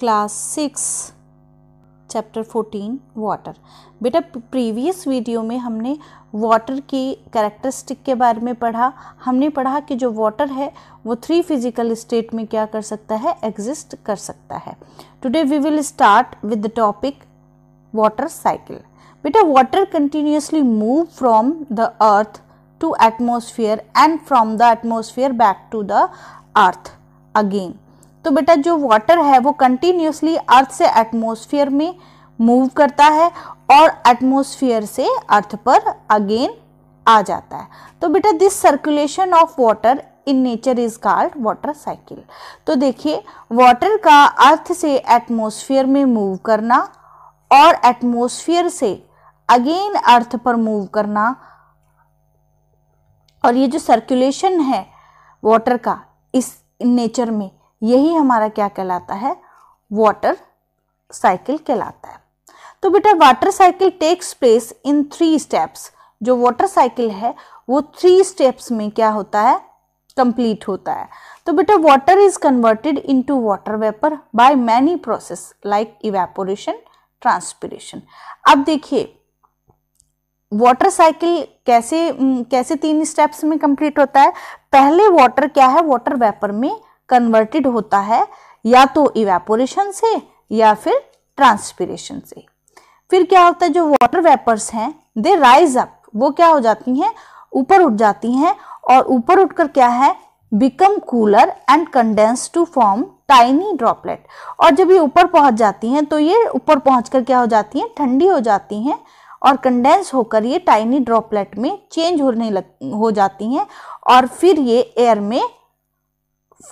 class six chapter fourteen water बेटा previous video में हमने वाटर की कैरेक्टरिस्टिक के बारे में पढ़ा हमने पढ़ा कि जो वाटर है वो थ्री फिजिकल स्टेट में क्या कर सकता है एग्जिस्ट कर सकता है today we will start with the topic water cycle बेटा water continuously move from the earth to atmosphere and from the atmosphere back to the earth again तो बेटा जो वाटर है वो कंटिन्यूसली अर्थ से एटमोसफियर में मूव करता है और एटमोसफियर से अर्थ पर अगेन आ जाता है तो बेटा this circulation of water in nature is called water cycle तो देखिए वाटर का अर्थ से एटमोसफियर में मूव करना और एटमोसफियर से अगेन अर्थ पर मूव करना और ये जो सर्कुलेशन है वाटर का इस नेचर में यही हमारा क्या कहलाता है वाटर साइकिल कहलाता है तो बेटा water cycle takes place in three steps जो वाटर साइकिल है वो थ्री स्टेप्स में क्या होता है कंप्लीट होता है तो बेटा water is converted into water vapour by many process like evaporation transpiration अब देखिए वाटर साइकिल कैसे कैसे तीन स्टेप्स में कंप्लीट होता है पहले वाटर क्या है वाटर वेपर में कन्वर्टेड होता है या तो इवेपोरेशन से या फिर ट्रांसपीरेशन से फिर क्या होता है जो वाटर वेपर्स हैं दे राइज अप वो क्या हो जाती हैं ऊपर उठ जाती हैं और ऊपर उठकर क्या है become cooler and condense to form tiny droplet और जब ये ऊपर पहुंच जाती हैं तो ये ऊपर कर क्या हो जाती हैं ठंडी हो जाती हैं और कंडेंस होकर ये टाइनी ड्रॉपलेट में चेंज होने लग हो जाती हैं और फिर ये एयर में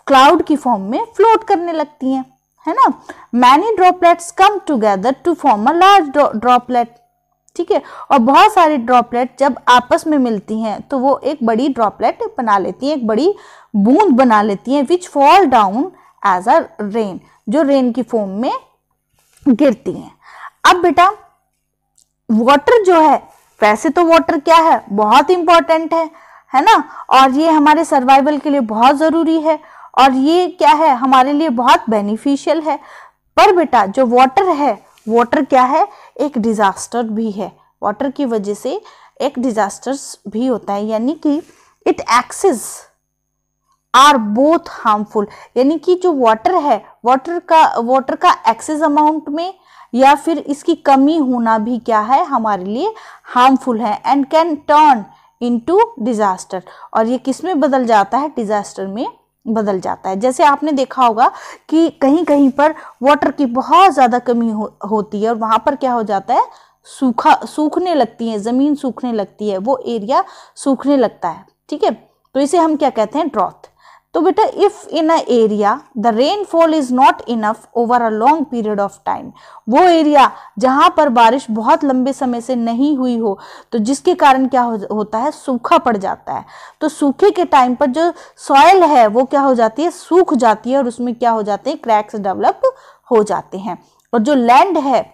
क्लाउड की फॉर्म में फ्लोट करने लगती हैं है ना many droplets come together to form a large droplet ठीक है और बहुत सारी ड्रॉपलेट जब आपस में मिलती हैं तो वो एक बड़ी ड्रॉपलेट बना लेती हैं एक बड़ी बूंद बना लेती हैं which fall down as a rain जो रेन की फॉर्म में गिरती हैं अब बेटा वाटर जो है वैसे तो वाटर क्या है बहुत इंपॉर्टेंट है है ना और ये हमारे सर्वाइवल के लिए बहुत ज़रूरी है और ये क्या है हमारे लिए बहुत बेनिफिशियल है पर बेटा जो वाटर है वाटर क्या है एक डिज़ास्टर भी है वाटर की वजह से एक डिज़ास्टर्स भी होता है यानी कि it excess are both harmful यानी कि जो वाटर है वाटर का वाटर का एक्सेस अमाउंट में या फिर इसकी कमी होना भी क्या है हमारे लिए हार्मफुल है and can turn into disaster और ये किस में बदल जाता है डिज़ास्टर में बदल जाता है जैसे आपने देखा होगा कि कहीं कहीं पर वाटर की बहुत ज़्यादा कमी हो, होती है और वहाँ पर क्या हो जाता है सूखा सूखने लगती है ज़मीन सूखने लगती है वो एरिया सूखने लगता है ठीक है तो इसे हम क्या कहते हैं ड्रॉथ तो बेटा if in a area the rainfall is not enough over a long period of time वो एरिया जहाँ पर बारिश बहुत लंबे समय से नहीं हुई हो तो जिसके कारण क्या हो, होता है सूखा पड़ जाता है तो सूखे के टाइम पर जो सॉयल है वो क्या हो जाती है सूख जाती है और उसमें क्या हो जाते हैं क्रैक्स डेवलप हो जाते हैं और जो लैंड है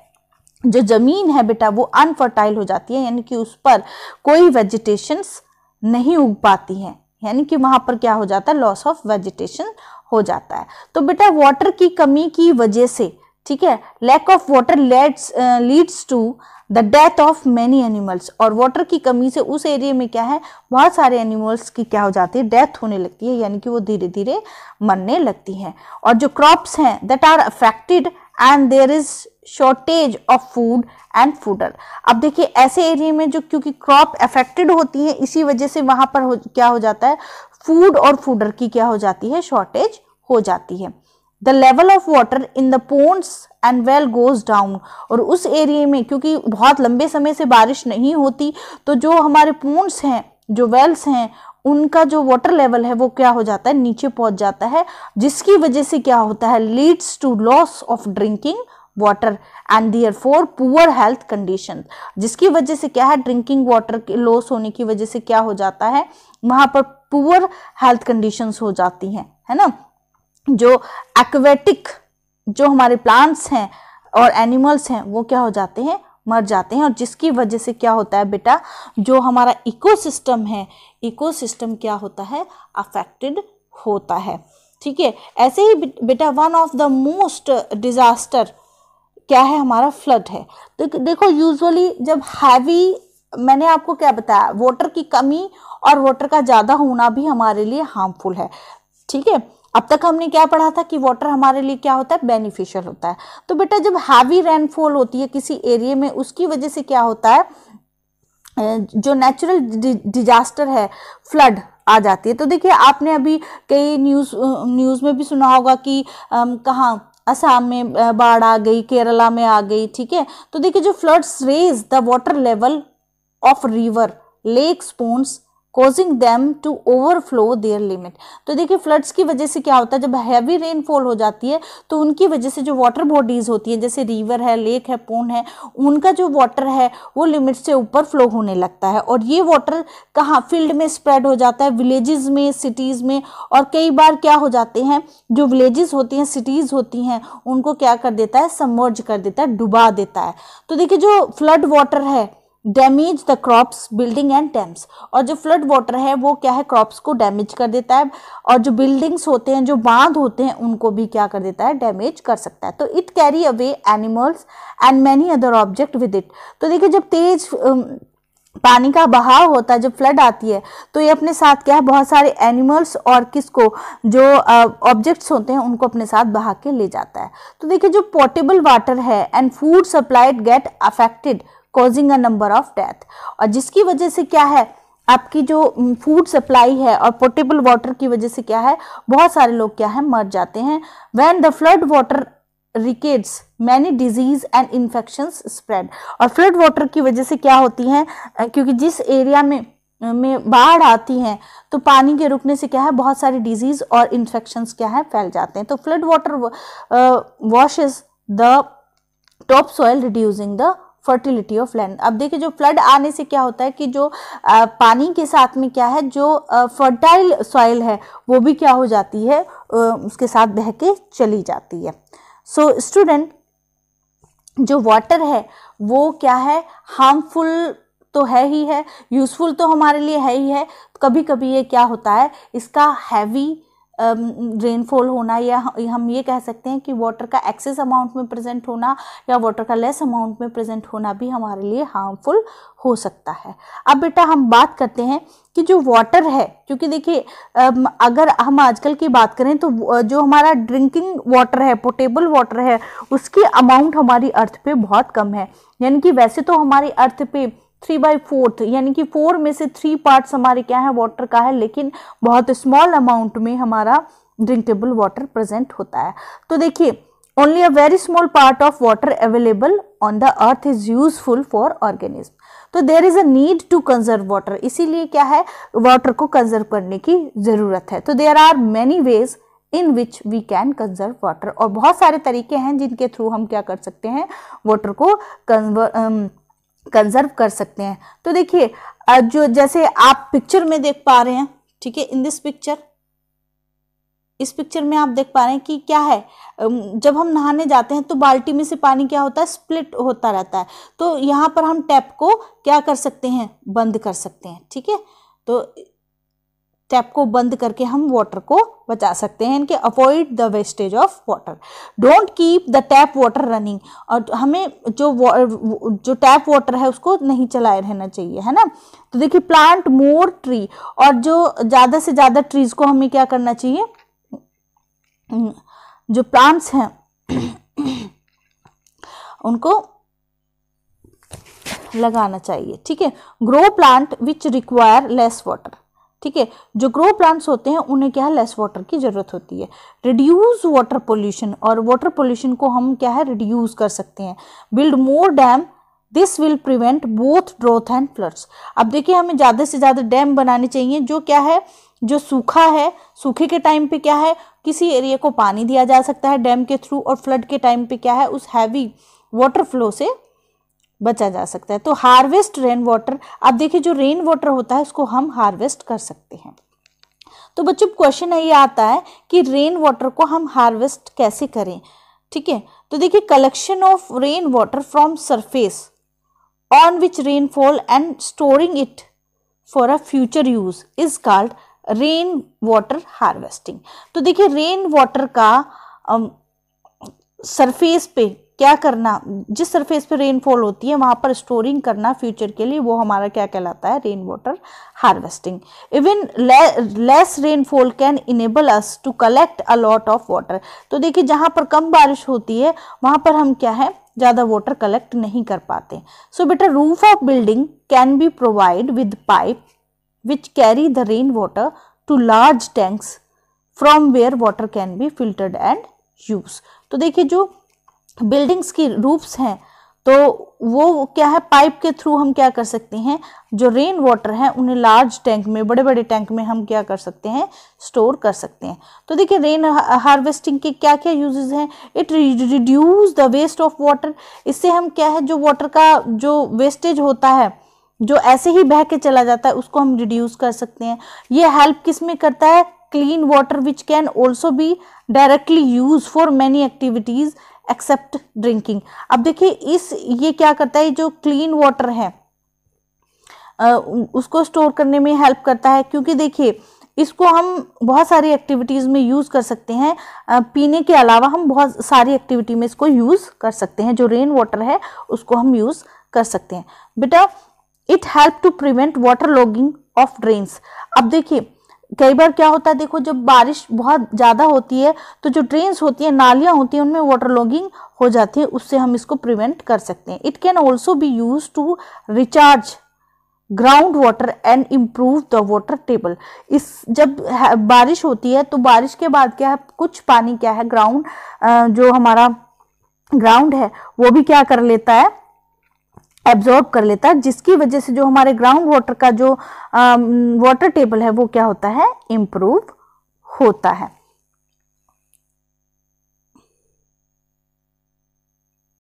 जो जमीन है बेटा वो अनफर्टाइल हो जाती है यानी कि उस पर कोई वेजिटेशंस नहीं उग पाती हैं यानी कि वहाँ पर क्या हो जाता है लॉस ऑफ वेजिटेशन हो जाता है तो बेटा वाटर की कमी की वजह से ठीक है lack of water lets leads to the death of many animals और वाटर की कमी से उस एरिया में क्या है बहुत सारे एनिमल्स की क्या हो जाती है डेथ होने लगती है यानी कि वो धीरे धीरे मरने लगती हैं और जो क्रॉप्स हैं that are affected and there is shortage of food and fodder अब देखिए ऐसे एरिया में जो क्योंकि क्रॉप अफेक्टेड होती है इसी वजह से वहां पर हो, क्या हो जाता है फूड और फूडर की क्या हो जाती है शॉर्टेज हो जाती है the level of water in the ponds and well goes down और उस एरिए में क्योंकि बहुत लंबे समय से बारिश नहीं होती तो जो हमारे पोन्स हैं जो वेल्स हैं उनका जो वाटर लेवल है वो क्या हो जाता है नीचे पहुंच जाता है जिसकी वजह से क्या होता है leads to loss of drinking water and therefore poor health condition जिसकी वजह से क्या है ड्रिंकिंग वाटर के लॉस होने की वजह से क्या हो जाता है वहां पर पुअर हेल्थ कंडीशंस हो जाती हैं है ना जो एक्वेटिक जो हमारे प्लांट्स हैं और एनिमल्स हैं वो क्या हो जाते हैं मर जाते हैं और जिसकी वजह से क्या होता है बेटा जो हमारा इकोसिस्टम है इकोसिस्टम क्या होता है अफेक्टेड होता है ठीक है ऐसे ही बेटा one of the most disaster क्या है हमारा फ्लड है तो देखो यूजुअली जब हैवी मैंने आपको क्या बताया वाटर की कमी और वाटर का ज़्यादा होना भी हमारे लिए हार्मफुल है ठीक है अब तक हमने क्या पढ़ा था कि वाटर हमारे लिए क्या होता है बेनिफिशियल होता है तो बेटा जब हैवी रेनफॉल होती है किसी एरिया में उसकी वजह से क्या होता है जो नेचुरल डिजास्टर है फ्लड आ जाती है तो देखिए आपने अभी कई न्यूज़ न्यूज़ में भी सुना होगा कि कहाँ असम में बाढ़ आ गई केरला में आ गई ठीक है तो देखिए जो floods raise the water level of river lake ponds causing them to overflow their limit तो देखिए फ्लड्स की वजह से क्या होता है जब हैवी रेनफॉल हो जाती है तो उनकी वजह से जो वाटर बॉडीज़ होती हैं जैसे रिवर है लेक है पोन है उनका जो वाटर है वो लिमिट से ऊपर फ्लो होने लगता है और ये वाटर कहाँ फील्ड में स्प्रेड हो जाता है विलेजेस में सिटीज़ में और कई बार क्या हो जाते हैं जो विलेजेस होती हैं सिटीज़ होती हैं उनको क्या कर देता है समर्ज कर देता है डुबा देता है तो देखिए जो फ्लड वाटर है damage the crops building and dams और जो फ्लड वाटर है वो क्या है क्रॉप्स को डैमेज कर देता है और जो बिल्डिंग्स होते हैं जो बांध होते हैं उनको भी क्या कर देता है डैमेज कर सकता है तो it carry away animals and many other object with it तो देखिए जब तेज पानी का बहाव होता है जब फ्लड आती है तो ये अपने साथ क्या है बहुत सारे एनिमल्स और किसको जो ऑब्जेक्ट्स होते हैं उनको अपने साथ बहा के ले जाता है तो देखिए जो पोर्टेबल वाटर है and food supplied get affected causing a number of death और जिसकी वजह से क्या है आपकी जो फूड सप्लाई है और पोर्टेबल वाटर की वजह से क्या है बहुत सारे लोग क्या है मर जाते हैं when the flood water rickets many disease and infection spread और फ्लड वाटर की वजह से क्या होती है क्योंकि जिस एरिया में में बाढ़ आती हैं तो पानी के रुकने से क्या है बहुत सारी डिजीज और इन्फेक्शंस क्या है फैल जाते हैं तो flood water washes the top soil reducing the fertility of land अब देखिए जो फ्लड आने से क्या होता है कि जो आ, पानी के साथ में क्या है जो फर्टाइल सॉइल है वो भी क्या हो जाती है आ, उसके साथ बह के चली जाती है सो so, स्टूडेंट जो वाटर है वो क्या है हार्मफुल तो है ही है यूज़फुल तो हमारे लिए है ही है कभी कभी ये क्या होता है इसका हैवी रेनफॉल होना या हम ये कह सकते हैं कि वाटर का एक्सेस अमाउंट में प्रेजेंट होना या वाटर का लेस अमाउंट में प्रेजेंट होना भी हमारे लिए हार्मफुल हो सकता है अब बेटा हम बात करते हैं कि जो वाटर है क्योंकि देखिए अगर हम आजकल की बात करें तो जो हमारा ड्रिंकिंग वाटर है पोटेबल वाटर है उसकी अमाउंट हमारी अर्थ पे बहुत कम है यानी कि वैसे तो हमारी अर्थ पे थ्री बाई फोर्थ यानी कि फोर में से थ्री पार्ट्स हमारे क्या है वाटर का है लेकिन बहुत स्मॉल अमाउंट में हमारा ड्रिंकेबल वाटर प्रेजेंट होता है तो देखिए only a very small part of water available on the earth is useful for organism तो there is a need to conserve water इसीलिए क्या है वाटर को कंजर्व करने की ज़रूरत है तो there are many ways in which we can conserve water और बहुत सारे तरीके हैं जिनके थ्रू हम क्या कर सकते हैं वाटर को कंजर्व कंजर्व कर सकते हैं तो देखिए जो जैसे आप पिक्चर में देख पा रहे हैं ठीक है इन दिस पिक्चर इस पिक्चर में आप देख पा रहे हैं कि क्या है जब हम नहाने जाते हैं तो बाल्टी में से पानी क्या होता है स्प्लिट होता रहता है तो यहाँ पर हम टैप को क्या कर सकते हैं बंद कर सकते हैं ठीक है तो टैप को बंद करके हम वाटर को बचा सकते हैं इनके avoid the wastage of water don't keep the tap water running और हमें जो जो टैप वाटर है उसको नहीं चलाए रहना चाहिए है ना तो देखिए प्लांट मोर ट्री और जो ज़्यादा से ज़्यादा ट्रीज को हमें क्या करना चाहिए हम्म, जो प्लांट्स हैं उनको लगाना चाहिए ठीक है grow plant which require less water ठीक है जो ग्रो प्लांट्स होते हैं उन्हें क्या है लेस वाटर की ज़रूरत होती है रिड्यूस वाटर पोल्यूशन और वाटर पोल्यूशन को हम क्या है रिड्यूस कर सकते हैं build more dam this will prevent both drought and floods अब देखिए हमें ज़्यादा से ज़्यादा डैम बनाने चाहिए जो क्या है जो सूखा है सूखे के टाइम पे क्या है किसी एरिया को पानी दिया जा सकता है डैम के थ्रू और फ्लड के टाइम पे क्या है उस हैवी वाटर फ्लो से बचा जा सकता है तो हार्वेस्ट रेन वाटर अब देखिए जो रेन वाटर होता है उसको हम हार्वेस्ट कर सकते हैं तो बच्चों क्वेश्चन ये आता है कि रेन वाटर को हम हार्वेस्ट कैसे करें ठीक है तो देखिए collection of rain water from surface on which rainfall and storing it for a future use is called rain water harvesting तो देखिए रेन वाटर का सरफेस पे क्या करना जिस सरफेस पर रेनफॉल होती है वहाँ पर स्टोरिंग करना फ्यूचर के लिए वो हमारा क्या कहलाता है rain water harvesting even less rainfall can enable us to collect a lot of water तो देखिए जहाँ पर कम बारिश होती है वहाँ पर हम क्या है ज़्यादा वाटर कलेक्ट नहीं कर पाते सो बेटा roof of building can be provide with pipe which carry the rain water to large tanks from where water can be filtered and use तो देखिए जो बिल्डिंग्स की रूप्स हैं तो वो क्या है पाइप के थ्रू हम क्या कर सकते हैं जो रेन वाटर है उन्हें लार्ज टैंक में बड़े बड़े टैंक में हम क्या कर सकते हैं स्टोर कर सकते हैं तो देखिए रेन हार्वेस्टिंग के क्या क्या यूजेस हैं it reduce the waste of water इससे हम क्या है जो वाटर का जो वेस्टेज होता है जो ऐसे ही बह के चला जाता है उसको हम रिड्यूस कर सकते हैं ये हेल्प किस में करता है clean water which can also be directly use for many activities except drinking अब देखिए इस ये क्या करता है जो क्लीन वाटर है उसको स्टोर करने में हेल्प करता है क्योंकि देखिए इसको हम बहुत सारी एक्टिविटीज़ में यूज़ कर सकते हैं पीने के अलावा हम बहुत सारी एक्टिविटी में इसको यूज़ कर सकते हैं जो रेन वाटर है उसको हम यूज़ कर सकते हैं बेटा it help to prevent water logging of drains अब देखिए कई बार क्या होता है देखो जब बारिश बहुत ज़्यादा होती है तो जो ड्रेन्स होती हैं नालियाँ होती हैं उनमें वाटर लॉगिंग हो जाती है उससे हम इसको प्रिवेंट कर सकते हैं it can also be use to recharge ground water and improve the water table इस जब बारिश होती है तो बारिश के बाद क्या है कुछ पानी क्या है ग्राउंड जो हमारा ग्राउंड है वो भी क्या कर लेता है एब्जॉर्ब कर लेता है जिसकी वजह से जो हमारे ग्राउंड वाटर का जो वाटर टेबल है वो क्या होता है इम्प्रूव होता है